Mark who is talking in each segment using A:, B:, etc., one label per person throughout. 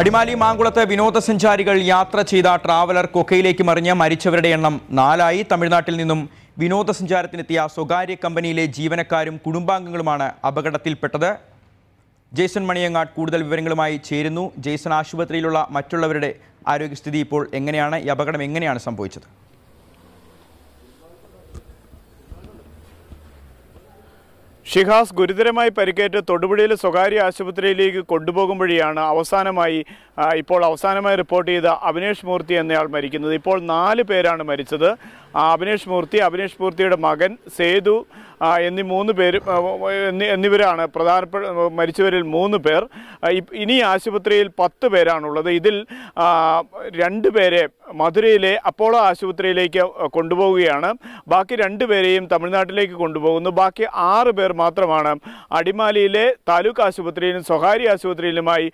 A: അടിമാലി മാങ്കുളത്ത് വിനോദസഞ്ചാരികൾ യാത്ര ചെയ്ത ട്രാവലർ കൊക്കയിലേക്ക് മറിഞ്ഞ് മരിച്ചവരുടെ എണ്ണം നാലായി തമിഴ്നാട്ടിൽ നിന്നും വിനോദസഞ്ചാരത്തിനെത്തിയ സ്വകാര്യ കമ്പനിയിലെ ജീവനക്കാരും കുടുംബാംഗങ്ങളുമാണ് അപകടത്തിൽപ്പെട്ടത് ജേസൺ മണിയങ്ങാട് കൂടുതൽ വിവരങ്ങളുമായി ചേരുന്നു ജേസൺ ആശുപത്രിയിലുള്ള മറ്റുള്ളവരുടെ ആരോഗ്യസ്ഥിതി ഇപ്പോൾ എങ്ങനെയാണ് ഈ അപകടം എങ്ങനെയാണ് സംഭവിച്ചത്
B: ഷിഹാസ് ഗുരുതരമായി പരിക്കേറ്റ് തൊടുപുഴയിലെ സ്വകാര്യ ആശുപത്രിയിലേക്ക് കൊണ്ടുപോകുമ്പോഴാണ് അവസാനമായി ഇപ്പോൾ അവസാനമായി റിപ്പോർട്ട് ചെയ്ത അവിനേഷ് മൂർത്തി എന്നയാൾ മരിക്കുന്നത് ഇപ്പോൾ നാല് പേരാണ് മരിച്ചത് അഭിനേഷ് മൂർത്തി അഭിനേഷ് മൂർത്തിയുടെ മകൻ സേതു എന്നീ മൂന്ന് പേര് എന്നിവരാണ് പ്രധാനപ്പെട്ട മരിച്ചവരിൽ മൂന്ന് പേർ ഇനി ആശുപത്രിയിൽ പത്ത് പേരാണുള്ളത് ഇതിൽ രണ്ട് പേരെ മധുരയിലെ അപ്പോളോ ആശുപത്രിയിലേക്ക് കൊണ്ടുപോവുകയാണ് ബാക്കി രണ്ട് പേരെയും തമിഴ്നാട്ടിലേക്ക് കൊണ്ടുപോകുന്നു ബാക്കി ആറ് പേർ മാത്രമാണ് അടിമാലിയിലെ താലൂക്ക് ആശുപത്രിയിലും സ്വകാര്യ ആശുപത്രിയിലുമായി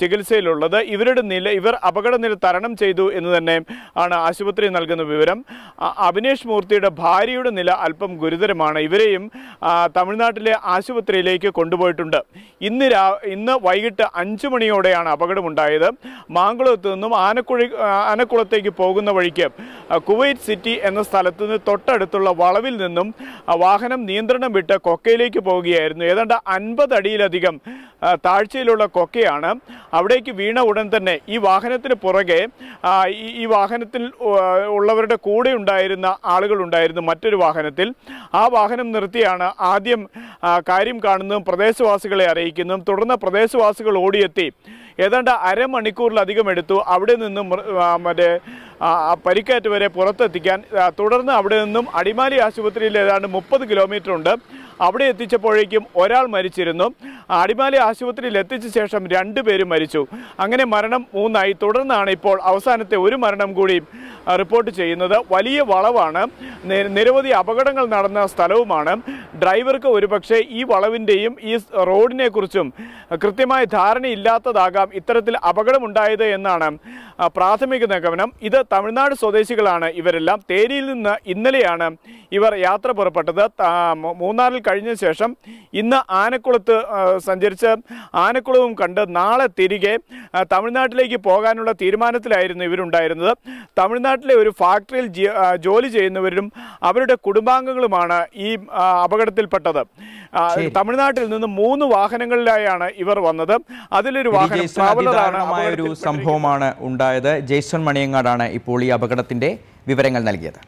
B: ചികിത്സയിലുള്ളത് ഇവരുടെ നില ഇവർ അപകടനില തരണം ചെയ്തു എന്ന് തന്നെ ആണ് ആശുപത്രി നൽകുന്ന വിവരം അഭിനേഷ് മൂർത്തിയുടെ ഭാര്യയുടെ നില അല്പം ഗുരുതരമാണ് ഇവരെയും തമിഴ്നാട്ടിലെ ആശുപത്രിയിലേക്ക് കൊണ്ടുപോയിട്ടുണ്ട് ഇന്ന് രാ ഇന്ന് വൈകിട്ട് അഞ്ചു മണിയോടെയാണ് അപകടമുണ്ടായത് മാങ്കുളത്ത് നിന്നും ആനക്കുഴി ആനക്കുളത്തേക്ക് പോകുന്ന വഴിക്ക് കുവൈറ്റ് സിറ്റി എന്ന സ്ഥലത്ത് നിന്ന് തൊട്ടടുത്തുള്ള വളവിൽ നിന്നും വാഹനം നിയന്ത്രണം വിട്ട് കൊക്കയിലേക്ക് പോവുകയായിരുന്നു ഏതാണ്ട് അൻപത് അടിയിലധികം താഴ്ചയിലുള്ള കൊക്കയാണ് അവിടേക്ക് വീണ ഉടൻ തന്നെ ഈ വാഹനത്തിന് പുറകെ ഈ വാഹനത്തിൽ ഉള്ളവരുടെ കൂടെ ഉണ്ടായിരുന്ന ആളുകളുണ്ടായിരുന്നു മറ്റൊരു വാഹനത്തിൽ ആ വാഹനം നിർത്തിയാണ് ആദ്യം കാര്യം കാണുന്നതും പ്രദേശവാസികളെ അറിയിക്കുന്നതും തുടർന്ന് പ്രദേശവാസികൾ ഓടിയെത്തി ഏതാണ്ട് അരമണിക്കൂറിലധികം എടുത്തു അവിടെ നിന്നും മറ്റേ പരിക്കേറ്റവരെ പുറത്തെത്തിക്കാൻ തുടർന്ന് അവിടെ നിന്നും അടിമാലി ആശുപത്രിയിൽ ഏതാണ്ട് മുപ്പത് കിലോമീറ്റർ ഉണ്ട് അവിടെ എത്തിച്ചപ്പോഴേക്കും ഒരാൾ മരിച്ചിരുന്നു അടിമാലി ആശുപത്രിയിൽ എത്തിച്ച ശേഷം രണ്ടുപേരും മരിച്ചു അങ്ങനെ മരണം മൂന്നായി തുടർന്നാണ് ഇപ്പോൾ അവസാനത്തെ ഒരു മരണം കൂടി റിപ്പോർട്ട് ചെയ്യുന്നത് വലിയ വളവാണ് നിരവധി അപകടങ്ങൾ നടന്ന സ്ഥലവുമാണ് ഡ്രൈവർക്ക് ഒരുപക്ഷെ ഈ വളവിൻ്റെയും ഈ റോഡിനെക്കുറിച്ചും കൃത്യമായ ധാരണയില്ലാത്തതാകാം ഇത്തരത്തിൽ അപകടമുണ്ടായത് എന്നാണ് പ്രാഥമിക നിഗമനം ഇത് തമിഴ്നാട് സ്വദേശികളാണ് ഇവരെല്ലാം തേരിയിൽ നിന്ന് ഇന്നലെയാണ് ഇവർ യാത്ര പുറപ്പെട്ടത് മൂന്നാറിൽ കഴിഞ്ഞ ശേഷം ഇന്ന് ആനക്കുളത്ത് സഞ്ചരിച്ച് ആനക്കുളവും കണ്ട് നാളെ തിരികെ തമിഴ്നാട്ടിലേക്ക് പോകാനുള്ള തീരുമാനത്തിലായിരുന്നു ഇവരുണ്ടായിരുന്നത് തമിഴ്നാട് തമിഴ്നാട്ടിലെ ഒരു ഫാക്ടറിയിൽ ജോലി ചെയ്യുന്നവരും അവരുടെ കുടുംബാംഗങ്ങളുമാണ് ഈ അപകടത്തിൽപ്പെട്ടത് തമിഴ്നാട്ടിൽ നിന്ന് മൂന്ന് വാഹനങ്ങളിലായാണ് ഇവർ വന്നത് അതിലൊരു വാഹനം ഒരു
A: സംഭവമാണ് ഉണ്ടായത് ജെയ്സൺ മണിയങ്ങാടാണ് ഇപ്പോൾ ഈ അപകടത്തിന്റെ വിവരങ്ങൾ നൽകിയത്